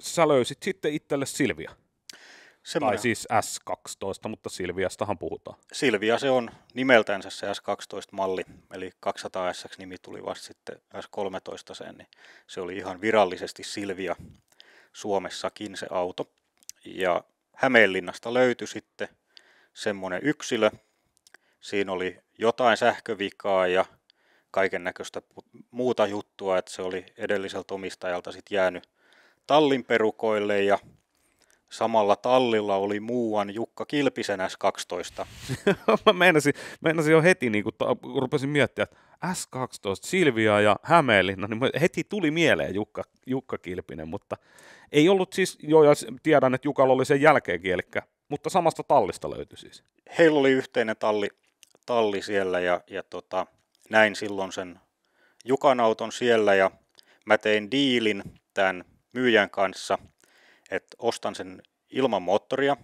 sä löysit sitten itselle Silvia. Semmoinen. Tai siis S12, mutta Silviastahan puhutaan. Silvia se on nimeltänsä se S12-malli, eli 200 SX-nimi tuli vasta sitten S13 sen, niin se oli ihan virallisesti Silvia Suomessakin se auto. Ja Hämeenlinnasta löytyi sitten semmoinen yksilö. Siinä oli jotain sähkövikaa ja kaiken näköistä muuta juttua, että se oli edelliseltä omistajalta sitten jäänyt tallinperukoille ja samalla tallilla oli muuan Jukka Kilpisen S12. mä meinasin, meinasin jo heti, niin kun rupesin miettimään, että S12, Silvia ja Hämeenlinna, niin heti tuli mieleen Jukka, Jukka Kilpinen, mutta ei ollut siis, jo ja tiedän, että Jukalla oli sen jälkeenkin, eli, mutta samasta tallista löytyi siis. Heillä oli yhteinen talli, talli siellä ja, ja tota, näin silloin sen Jukan auton siellä ja mä tein diilin tämän myyjän kanssa, että ostan sen ilman moottoria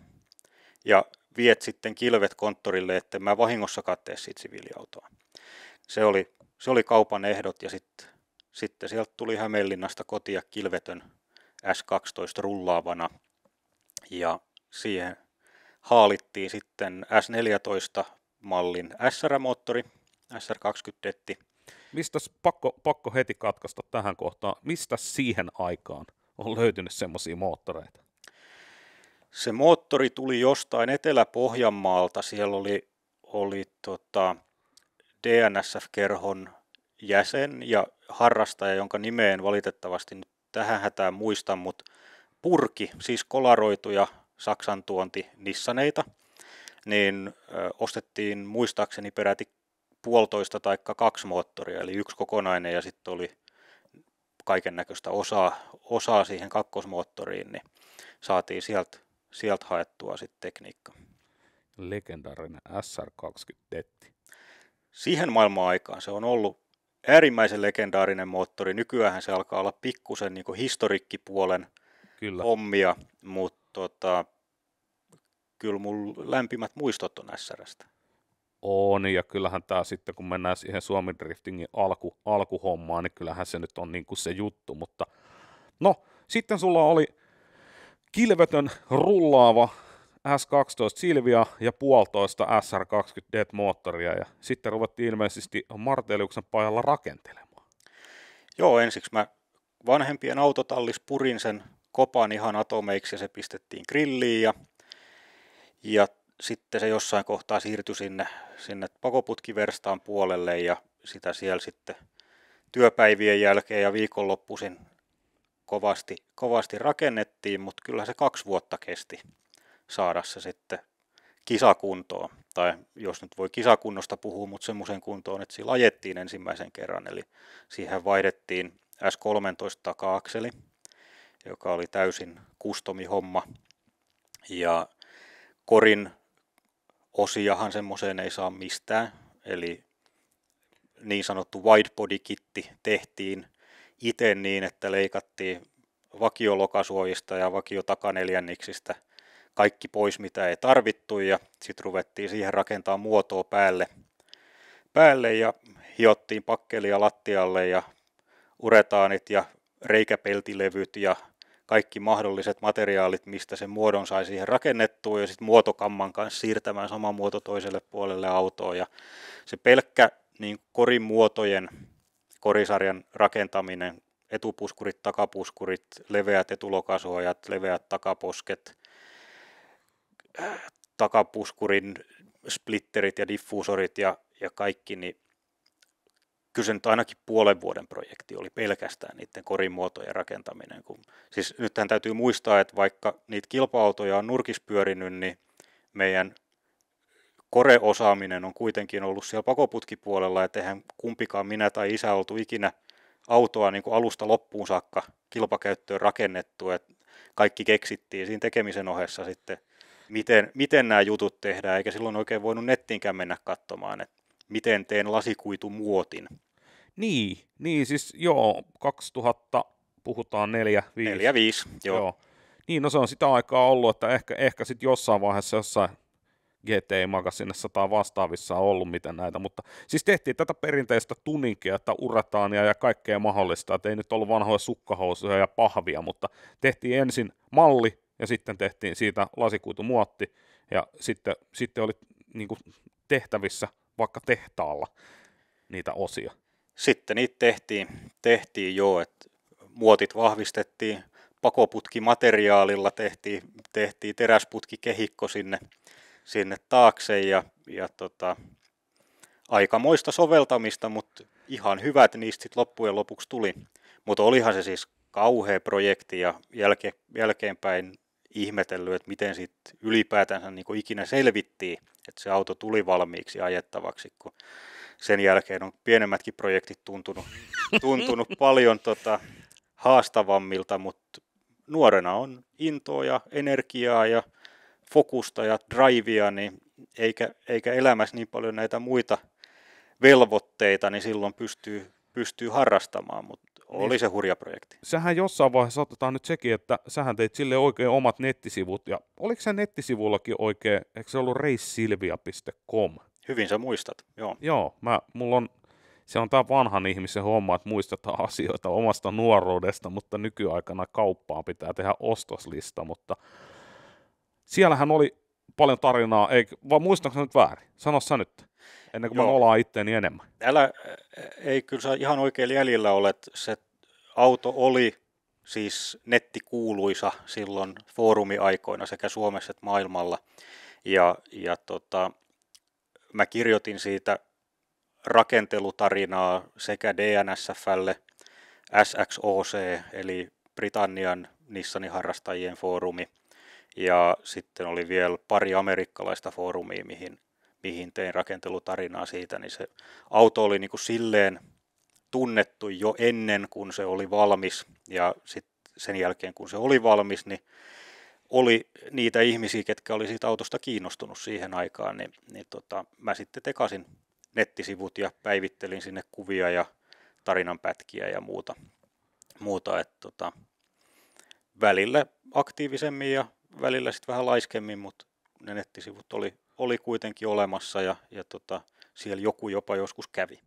ja viet sitten kilvet konttorille, että mä vahingossa kattee siitä siviiliautoa. Se oli, se oli kaupan ehdot ja sitten sitten sieltä tuli Hämeenlinnasta kotia kilvetön S12 rullaavana ja siihen haalittiin sitten S14-mallin SR-moottori, SR20-detti. Mistä pakko, pakko heti katkaista tähän kohtaan, mistä siihen aikaan on löytynyt semmoisia moottoreita? Se moottori tuli jostain Etelä-Pohjanmaalta. Siellä oli, oli tota DNSF-kerhon jäsen ja harrastaja, jonka nimeen valitettavasti nyt tähän hätään muistan, mutta purki, siis kolaroituja Saksan tuonti Nissaneita, niin ostettiin muistaakseni peräti puolitoista tai kaksi moottoria, eli yksi kokonainen ja sitten oli kaiken näköistä osaa, osaa siihen kakkosmoottoriin, niin saatiin sieltä sielt haettua sitten tekniikka. Legendaarinen SR20 Siihen maailman aikaan se on ollut äärimmäisen legendaarinen moottori. Nykyään se alkaa olla pikkusen niin historikkipuolen kyllä. hommia, mutta tota, kyllä mun lämpimät muistot on SRstä on, ja kyllähän tämä sitten, kun mennään siihen Suomen Driftingin alku, alkuhommaan, niin kyllähän se nyt on niin kuin se juttu, mutta no, sitten sulla oli kilvetön rullaava S12 Silvia ja puolitoista SR20 Dead-moottoria, ja sitten ruvettiin ilmeisesti Marteliuksen pajalla rakentelemaan. Joo, ensiksi mä vanhempien autotallis purin sen kopan ihan atomeiksi, ja se pistettiin grilliin, ja, ja sitten se jossain kohtaa siirtyi sinne, sinne pakoputkiverstaan puolelle ja sitä siellä sitten työpäivien jälkeen ja viikonloppuisin kovasti, kovasti rakennettiin, mutta kyllä se kaksi vuotta kesti saada se sitten kisakuntoon. Tai jos nyt voi kisakunnosta puhua, mutta semmoisen kuntoon, että sillä ajettiin ensimmäisen kerran. Eli siihen vaihdettiin S13 takaakseli, joka oli täysin kustomi homma. Ja korin osiahan semmoiseen ei saa mistään, eli niin sanottu widebody-kitti tehtiin itse niin, että leikattiin vakiolokasuojista ja vakiotakaneljänniksistä kaikki pois, mitä ei tarvittu, ja sitten ruvettiin siihen rakentaa muotoa päälle, päälle ja hiottiin pakkelia lattialle ja uretaanit ja reikäpeltilevyt ja kaikki mahdolliset materiaalit, mistä se muodon sai siihen rakennettua ja sitten muotokamman kanssa siirtämään sama muoto toiselle puolelle autoa ja se pelkkä niin korimuotojen korisarjan rakentaminen, etupuskurit, takapuskurit, leveät etulokasuojat, leveät takaposket, äh, takapuskurin splitterit ja diffuusorit ja, ja kaikki, niin kyllä se nyt ainakin puolen vuoden projekti oli pelkästään niiden korimuotojen rakentaminen. Kun, siis nythän täytyy muistaa, että vaikka niitä kilpa-autoja on nurkispyörinyt, niin meidän koreosaaminen on kuitenkin ollut siellä pakoputkipuolella, että eihän kumpikaan minä tai isä oltu ikinä autoa niin kuin alusta loppuun saakka kilpakäyttöön rakennettu, että kaikki keksittiin siinä tekemisen ohessa sitten, miten, miten nämä jutut tehdään, eikä silloin oikein voinut nettiinkään mennä katsomaan, että miten teen muotin? Niin, niin siis joo, 2000 puhutaan 4 5. 4 5, joo. joo. Niin, no se on sitä aikaa ollut, että ehkä, ehkä sitten jossain vaiheessa jossain GT Magasinessa tai vastaavissa on ollut mitä näitä, mutta siis tehtiin tätä perinteistä tuninkia, että urataania ja kaikkea mahdollista, että ei nyt ollut vanhoja sukkahousuja ja pahvia, mutta tehtiin ensin malli ja sitten tehtiin siitä lasikuitumuotti ja sitten, sitten oli niin kuin tehtävissä – vaikka tehtaalla niitä osia. Sitten niitä tehtiin, tehtiin jo, että muotit vahvistettiin, pakoputkimateriaalilla tehtiin, tehtiin teräsputkikehikko sinne, sinne taakse ja, ja tota, aikamoista soveltamista, mutta ihan hyvät niistä sit loppujen lopuksi tuli. Mutta olihan se siis kauhea projekti ja jälke, jälkeenpäin ihmetellyt, että miten sitten ylipäätänsä niin ikinä selvittiin että se auto tuli valmiiksi ajettavaksi, kun sen jälkeen on pienemmätkin projektit tuntunut, tuntunut paljon tota, haastavammilta, mutta nuorena on intoa ja energiaa ja fokusta ja drivea, niin eikä, eikä elämässä niin paljon näitä muita velvoitteita, niin silloin pystyy, pystyy harrastamaan, mutta oli niin, se hurja projekti. Sähän jossain vaiheessa otetaan nyt sekin, että sähän teit sille oikein omat nettisivut. Ja oliko se nettisivullakin oikein, eikö se ollut reissilvia.com? Hyvin sä muistat, joo. Joo, mä, mulla on, se on tää vanhan ihmisen homma, että muistetaan asioita omasta nuoruudesta, mutta nykyaikana kauppaan pitää tehdä ostoslista, mutta siellähän oli paljon tarinaa, ei, vaan muistanko nyt väärin? Sano sä nyt, ennen kuin Joo. mä olaan itteeni enemmän. Älä, e, ei kyllä sä ihan oikein jäljellä olet. Se auto oli siis nettikuuluisa silloin foorumiaikoina sekä Suomessa että maailmalla. Ja, ja tota, mä kirjoitin siitä rakentelutarinaa sekä DNSFlle, SXOC eli Britannian Nissanin harrastajien foorumi – ja sitten oli vielä pari amerikkalaista foorumia, mihin, mihin tein rakentelutarinaa siitä, niin se auto oli niin kuin silleen tunnettu jo ennen kuin se oli valmis ja sitten sen jälkeen kun se oli valmis, niin oli niitä ihmisiä, ketkä oli siitä autosta kiinnostunut siihen aikaan, niin, niin tota, mä sitten tekasin nettisivut ja päivittelin sinne kuvia ja tarinanpätkiä ja muuta. muuta että tota, välillä aktiivisemmin ja välillä sitten vähän laiskemmin, mutta ne nettisivut oli, oli kuitenkin olemassa ja, ja tota, siellä joku jopa joskus kävi.